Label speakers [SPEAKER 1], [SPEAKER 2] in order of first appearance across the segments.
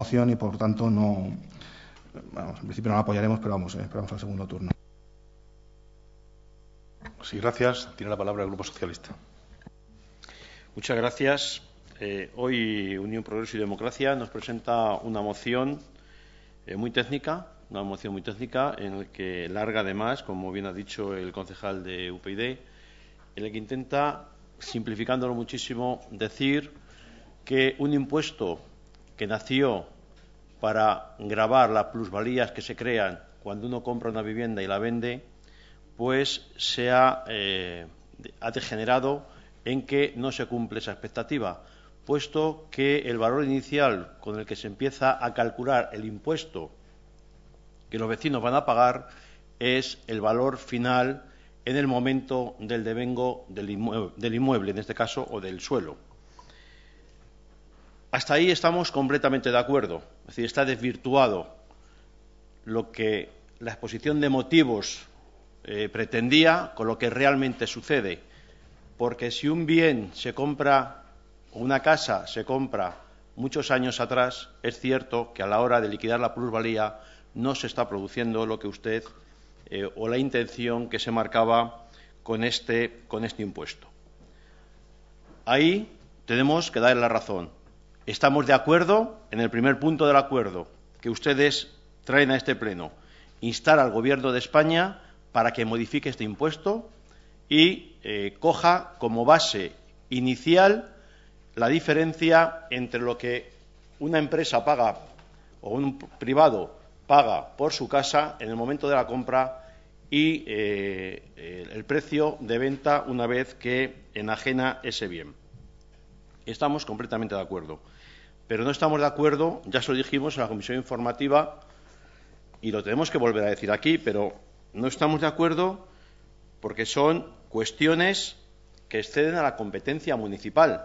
[SPEAKER 1] moción y por tanto no. Vamos, en principio no la apoyaremos, pero vamos, eh, esperamos al segundo turno. Sí, gracias. Tiene la palabra el Grupo Socialista. Muchas gracias. Eh, hoy Unión Progreso y Democracia nos presenta una moción eh, muy técnica, una moción muy técnica en la que larga además, como bien ha dicho el concejal de UPyD, en la que intenta, simplificándolo muchísimo, decir que un impuesto que nació para grabar las plusvalías que se crean cuando uno compra una vivienda y la vende, pues se eh, ha, degenerado en que no se cumple esa expectativa, puesto que el valor inicial con el que se empieza a calcular el impuesto que los vecinos van a pagar es el valor final en el momento del devengo del inmueble en este caso, o del suelo. Hasta ahí estamos completamente de acuerdo. Es decir, está desvirtuado lo que la exposición de motivos eh, pretendía con lo que realmente sucede. Porque si un bien se compra, o una casa se compra muchos años atrás, es cierto que a la hora de liquidar la plusvalía no se está produciendo lo que usted eh, o la intención que se marcaba con este, con este impuesto. Ahí tenemos que dar la razón. Estamos de acuerdo en el primer punto del acuerdo que ustedes traen a este Pleno, instar al Gobierno de España para que modifique este impuesto y eh, coja como base inicial la diferencia entre lo que una empresa paga o un privado paga por su casa en el momento de la compra y eh, eh, el precio de venta una vez que enajena ese bien. Estamos completamente de acuerdo pero no estamos de acuerdo, ya se lo dijimos en la comisión informativa y lo tenemos que volver a decir aquí, pero no estamos de acuerdo porque son cuestiones que exceden a la competencia municipal.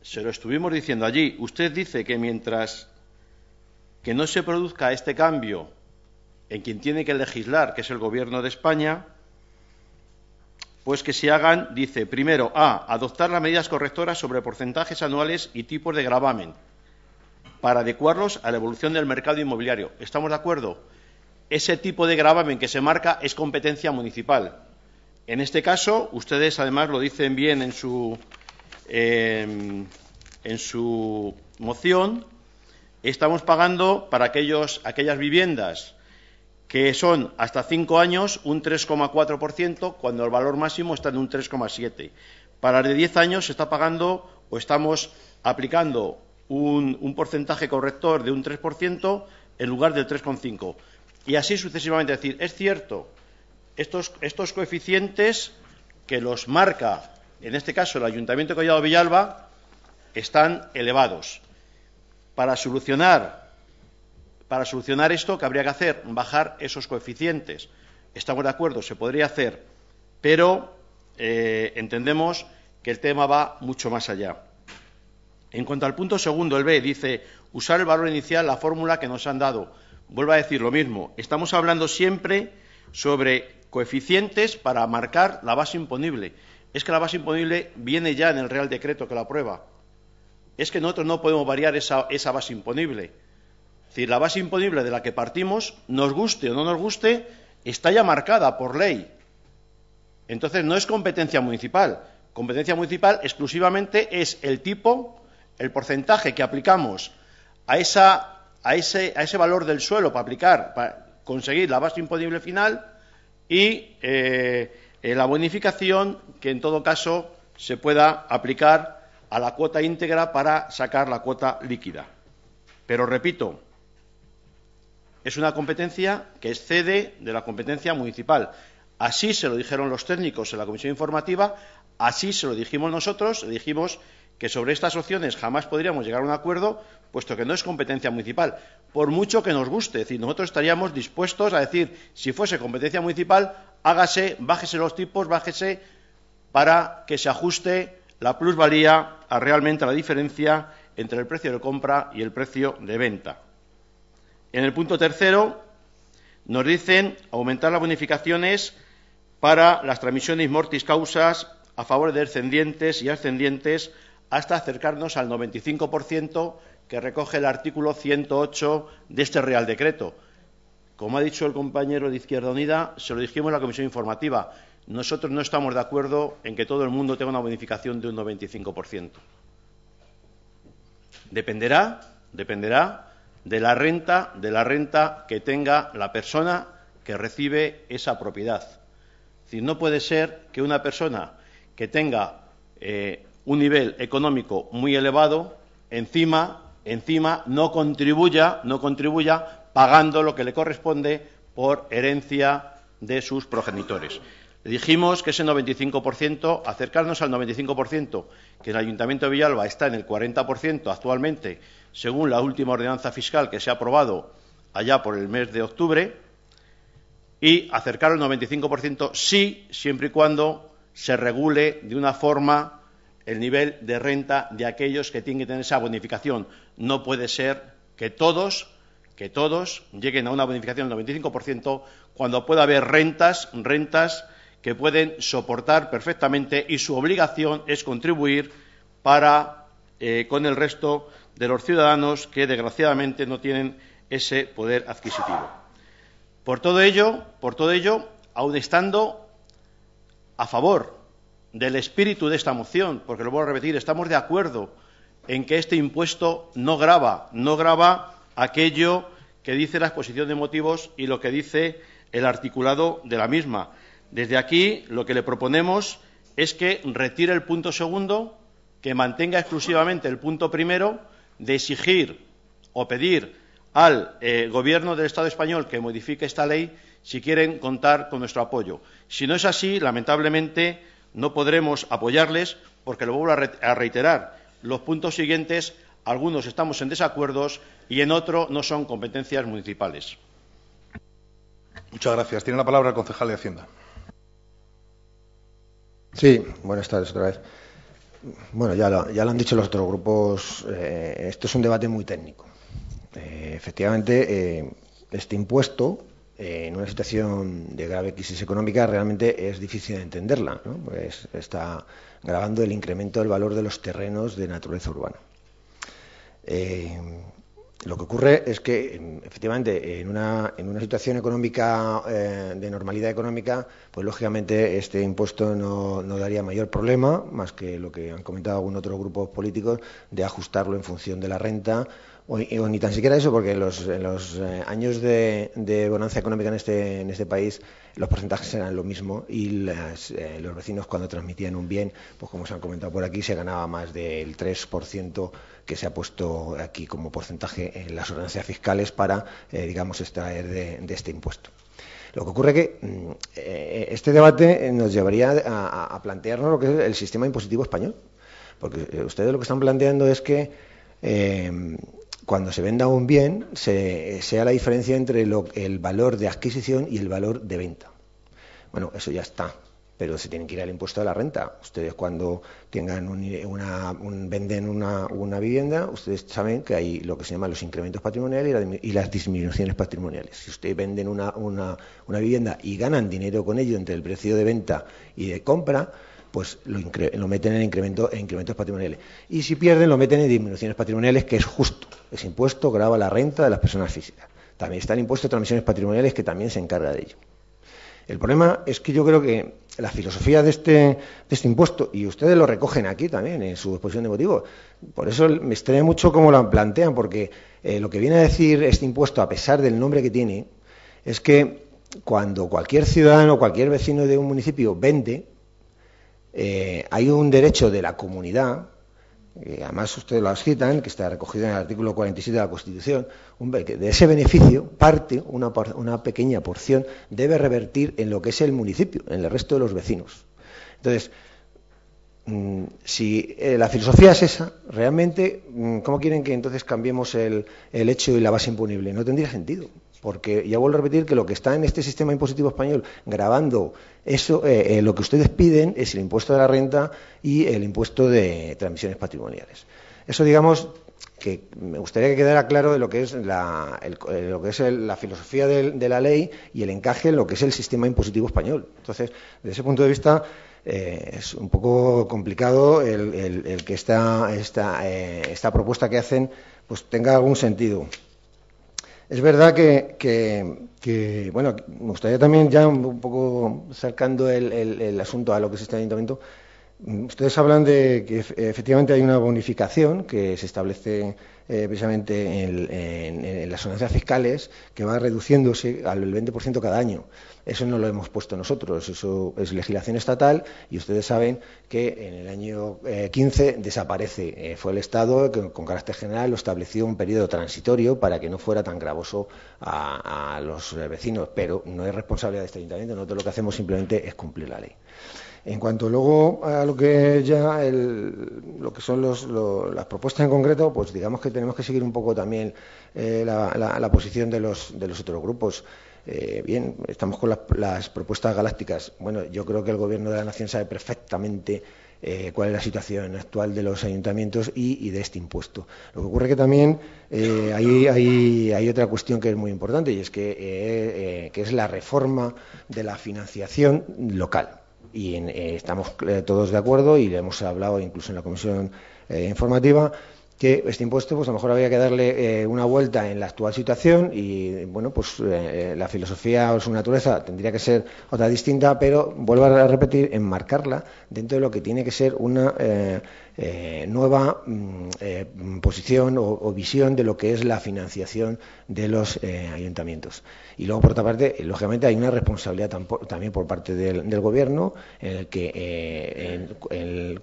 [SPEAKER 1] Se lo estuvimos diciendo allí. Usted dice que mientras que no se produzca este cambio en quien tiene que legislar, que es el Gobierno de España, pues que se hagan, dice, primero, A, adoptar las medidas correctoras sobre porcentajes anuales y tipos de gravamen para adecuarlos a la evolución del mercado inmobiliario. ¿Estamos de acuerdo? Ese tipo de gravamen que se marca es competencia municipal. En este caso, ustedes además lo dicen bien en su, em, en su moción, estamos pagando para aquellos, aquellas viviendas que son hasta cinco años un 3,4%, cuando el valor máximo está en un 3,7%. Para los de 10 años se está pagando o estamos aplicando un, porcentaje corrector de un 3% en lugar del 3,5%. Y así sucesivamente. Es decir, es cierto, estos, estos coeficientes que los marca, en este caso, el Ayuntamiento de Collado Villalba, están elevados. Para solucionar para solucionar esto, ¿qué habría que hacer? Bajar esos coeficientes. Estamos de acuerdo, se podría hacer, pero eh, entendemos que el tema va mucho más allá. En cuanto al punto segundo, el B dice usar el valor inicial, la fórmula que nos han dado. Vuelvo a decir lo mismo. Estamos hablando siempre sobre coeficientes para marcar la base imponible. Es que la base imponible viene ya en el Real Decreto que la aprueba. Es que nosotros no podemos variar esa base imponible. Es decir, la base imponible de la que partimos, nos guste o no nos guste, está ya marcada por ley. Entonces no es competencia municipal. Competencia municipal exclusivamente es el tipo, el porcentaje que aplicamos a, ese, valor del suelo para aplicar, para conseguir la base imponible final y eh, eh, la bonificación que en todo caso se pueda aplicar a la cuota íntegra para sacar la cuota líquida. Pero repito, es una competencia que excede de la competencia municipal. Así se lo dijeron los técnicos en la comisión informativa, así se lo dijimos nosotros, dijimos que sobre estas opciones jamás podríamos llegar a un acuerdo, puesto que no es competencia municipal, por mucho que nos guste. Es decir, nosotros estaríamos dispuestos a decir, si fuese competencia municipal, hágase, bájese los tipos, bájese para que se ajuste la plusvalía a realmente la diferencia entre el precio de compra y el precio de venta. En el punto tercero nos dicen aumentar las bonificaciones para las transmisiones mortis causas a favor de descendientes y ascendientes hasta acercarnos al 95% que recoge el artículo 108 de este Real Decreto. Como ha dicho el compañero de Izquierda Unida, se lo dijimos en la Comisión Informativa, nosotros no estamos de acuerdo en que todo el mundo tenga una bonificación de un 95%. Dependerá, dependerá de la renta, de la renta que tenga la persona que recibe esa propiedad. Es decir, no puede ser que una persona que tenga eh, un nivel económico muy elevado, encima, encima no contribuya, no contribuya pagando lo que le corresponde por herencia de sus progenitores. Dijimos que ese 95%, acercarnos al 95%, que el Ayuntamiento de Villalba está en el 40% actualmente, según la última ordenanza fiscal que se ha aprobado allá por el mes de octubre, y acercar al 95% sí, siempre y cuando se regule de una forma el nivel de renta de aquellos que tienen que tener esa bonificación. No puede ser que todos que todos lleguen a una bonificación del 95% cuando pueda haber rentas, rentas que pueden soportar perfectamente y su obligación es contribuir para eh, con el resto de los ciudadanos que desgraciadamente no tienen ese poder adquisitivo. Por todo ello, por todo ello, aun estando a favor del espíritu de esta moción, porque lo voy a repetir, estamos de acuerdo en que este impuesto no graba no grava aquello que dice la exposición de motivos y lo que dice el articulado de la misma. Desde aquí lo que le proponemos es que retire el punto segundo, que mantenga exclusivamente el punto primero de exigir o pedir al eh, Gobierno del Estado español que modifique esta ley si quieren contar con nuestro apoyo. Si no es así, lamentablemente no podremos apoyarles porque lo vuelvo a reiterar. Los puntos siguientes, algunos estamos en desacuerdos y en otro no son competencias municipales. Muchas gracias. Tiene la palabra el concejal de Hacienda.
[SPEAKER 2] Sí, buenas tardes otra vez. Bueno, ya lo, ya lo han dicho los otros grupos, eh, esto es un debate muy técnico. Eh, efectivamente, eh, este impuesto, en una situación de grave crisis económica, realmente es difícil de entenderla, ¿no? pues está grabando el incremento del valor de los terrenos de naturaleza urbana. Lo que ocurre es que, efectivamente, en una, situación económica eh, de normalidad económica, pues lógicamente este impuesto no, no, daría mayor problema, más que lo que han comentado algunos otros grupos políticos, de ajustarlo en función de la renta o, ni tan siquiera eso, porque los, en los eh, años de, bonanza económica en este, en este país los porcentajes eran lo mismo y eh, los vecinos cuando transmitían un bien, pues como se han comentado por aquí, se ganaba más del 3% que se ha puesto aquí como porcentaje en las ordenancias fiscales para, eh, digamos, extraer de, este impuesto. Lo que ocurre es que mm, este debate nos llevaría a, plantearnos lo que es el sistema impositivo español, porque ustedes lo que están planteando es que cuando se venda un bien, se, sea la diferencia entre lo, el valor de adquisición y el valor de venta. Bueno, eso ya está, pero se tiene que ir al impuesto de la renta. Ustedes cuando tengan una, un, venden una, vivienda, ustedes saben que hay lo que se llama los incrementos patrimoniales y, las disminuciones patrimoniales. Si ustedes venden una, una, vivienda y ganan dinero con ello entre el precio de venta y de compra, pues lo, meten en, incremento, en incrementos patrimoniales. Y si pierden, lo meten en disminuciones patrimoniales, que es justo. Ese impuesto grava la renta de las personas físicas. También está el impuesto de transmisiones patrimoniales, que también se encarga de ello. El problema es que yo creo que la filosofía de este, este impuesto, y ustedes lo recogen aquí también en su exposición de motivos, por eso me extraña mucho cómo lo plantean, porque eh, lo que viene a decir este impuesto, a pesar del nombre que tiene, es que cuando cualquier ciudadano, o cualquier vecino de un municipio vende, eh, hay un derecho de la comunidad, que eh, además ustedes lo citan, que está recogido en el artículo 47 de la Constitución, un que de ese beneficio parte, una, pequeña porción, debe revertir en lo que es el municipio, en el resto de los vecinos. Entonces, mm, si eh, la filosofía es esa, realmente, mm, ¿cómo quieren que entonces cambiemos el, el hecho y la base imponible? No tendría sentido. Porque ya vuelvo a repetir que lo que está en este sistema impositivo español grabando eso, eh, eh, lo que ustedes piden es el impuesto de la renta y el impuesto de transmisiones patrimoniales. Eso, digamos, que me gustaría que quedara claro de lo que es la, eh, filosofía de, la ley y el encaje en lo que es el sistema impositivo español. Entonces, desde ese punto de vista, es un poco complicado el, que esta, esta, esta propuesta que hacen pues tenga algún sentido. Es verdad que, bueno, me gustaría también ya un poco sacando el, el asunto a lo que es este ayuntamiento, Mm, ustedes hablan de que efectivamente hay una bonificación que se establece eh, precisamente en, las sonancias fiscales que va reduciéndose al 20% cada año. Eso no lo hemos puesto nosotros, eso es legislación estatal y ustedes saben que en el año 15 eh, desaparece. Eh, fue el Estado que con carácter general lo estableció un periodo transitorio para que no fuera tan gravoso a, a los vecinos, pero no es responsabilidad de este ayuntamiento, nosotros lo que hacemos simplemente es cumplir la ley. En cuanto luego a lo que ya el, lo que son las propuestas en concreto, pues digamos que tenemos que seguir un poco también eh, la, posición de los, de los otros grupos. Eh, bien, estamos con las, propuestas galácticas. Bueno, yo creo que el Gobierno de la Nación sabe perfectamente eh, cuál es la situación actual de los ayuntamientos y, de este impuesto. Lo que ocurre que también hay, otra cuestión que es muy importante y es que, que es la reforma de la financiación local y eh, estamos eh, todos de acuerdo y le hemos hablado incluso en la comisión eh, informativa que este impuesto, pues a lo mejor había que darle una vuelta en la actual situación y, bueno, pues la filosofía o su naturaleza tendría que ser otra distinta, pero vuelvo a repetir, enmarcarla dentro de lo que tiene que ser una eh, nueva mm, eh, posición o, visión de lo que es la financiación de los eh, ayuntamientos. Y luego, por otra parte, lógicamente hay una responsabilidad también por parte del, Gobierno, en el que,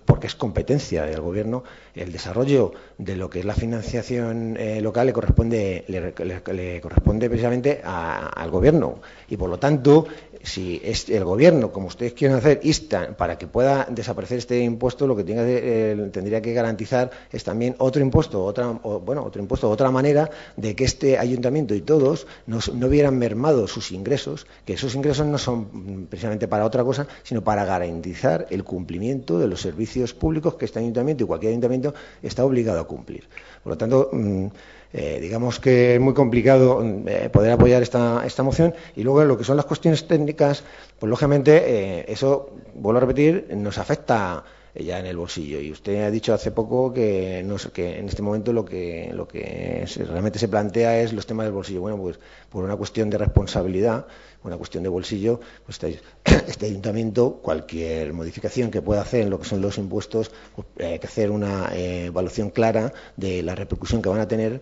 [SPEAKER 2] porque es competencia del Gobierno, el desarrollo de lo que es la financiación local le corresponde, le, corresponde precisamente al Gobierno. Y por lo tanto, si es el Gobierno, como ustedes quieren hacer, insta para que pueda desaparecer este impuesto, lo que tenga que tendría que garantizar es también otro impuesto, otra, bueno, otro impuesto, otra manera de que este ayuntamiento y todos nos, no hubieran mermado sus ingresos, que esos ingresos no son precisamente para otra cosa, sino para garantizar el cumplimiento de los servicios públicos que este ayuntamiento y cualquier ayuntamiento está obligado a cumplir. Por lo tanto, mm, eh, digamos que es muy complicado mm, eh, poder apoyar esta, esta moción. Y luego, lo que son las cuestiones técnicas, pues lógicamente, eh, eso, vuelvo a repetir, nos afecta eh, ya en el bolsillo. Y usted ha dicho hace poco que, no, que en este momento lo que, lo que realmente se plantea es los temas del bolsillo. Bueno, pues por una cuestión de responsabilidad, una cuestión de bolsillo, pues este, este ayuntamiento, cualquier modificación que pueda hacer en lo que son los impuestos, pues, eh, hay que hacer una eh, evaluación clara de la repercusión que van a tener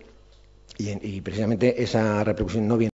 [SPEAKER 2] y precisamente esa repercusión no viene.